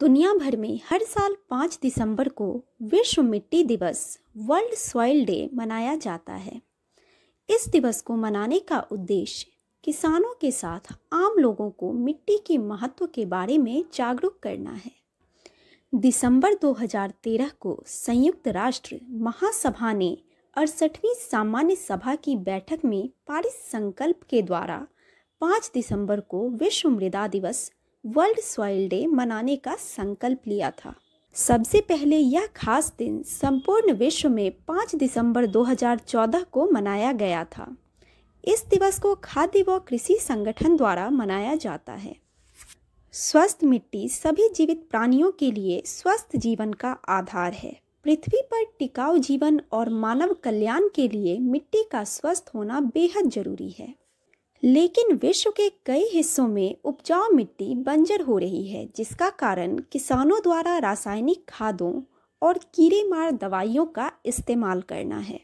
दुनिया भर में हर साल पाँच दिसंबर को विश्व मिट्टी दिवस वर्ल्ड सॉइल डे मनाया जाता है इस दिवस को मनाने का उद्देश्य किसानों के साथ आम लोगों को मिट्टी के महत्व के बारे में जागरूक करना है दिसंबर 2013 को संयुक्त राष्ट्र महासभा ने अड़सठवीं सामान्य सभा की बैठक में पारित संकल्प के द्वारा 5 दिसंबर को विश्व मृदा दिवस वर्ल्ड सॉइल डे मनाने का संकल्प लिया था सबसे पहले यह खास दिन संपूर्ण विश्व में 5 दिसंबर 2014 को मनाया गया था इस दिवस को खाद्य व कृषि संगठन द्वारा मनाया जाता है स्वस्थ मिट्टी सभी जीवित प्राणियों के लिए स्वस्थ जीवन का आधार है पृथ्वी पर टिकाऊ जीवन और मानव कल्याण के लिए मिट्टी का स्वस्थ होना बेहद जरूरी है लेकिन विश्व के कई हिस्सों में उपजाऊ मिट्टी बंजर हो रही है जिसका कारण किसानों द्वारा रासायनिक खादों और कीड़े मार दवाइयों का इस्तेमाल करना है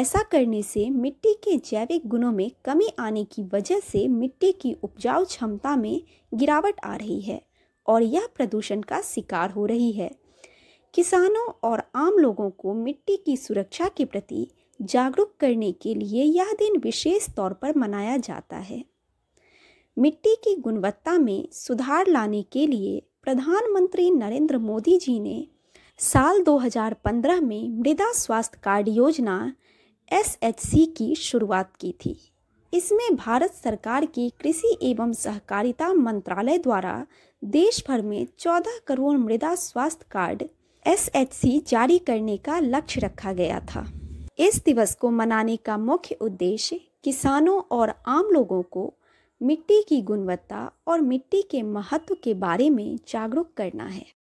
ऐसा करने से मिट्टी के जैविक गुणों में कमी आने की वजह से मिट्टी की उपजाऊ क्षमता में गिरावट आ रही है और यह प्रदूषण का शिकार हो रही है किसानों और आम लोगों को मिट्टी की सुरक्षा के प्रति जागरूक करने के लिए यह दिन विशेष तौर पर मनाया जाता है मिट्टी की गुणवत्ता में सुधार लाने के लिए प्रधानमंत्री नरेंद्र मोदी जी ने साल 2015 में मृदा स्वास्थ्य कार्ड योजना एस की शुरुआत की थी इसमें भारत सरकार की कृषि एवं सहकारिता मंत्रालय द्वारा देश भर में 14 करोड़ मृदा स्वास्थ्य कार्ड एस जारी करने का लक्ष्य रखा गया था इस दिवस को मनाने का मुख्य उद्देश्य किसानों और आम लोगों को मिट्टी की गुणवत्ता और मिट्टी के महत्व के बारे में जागरूक करना है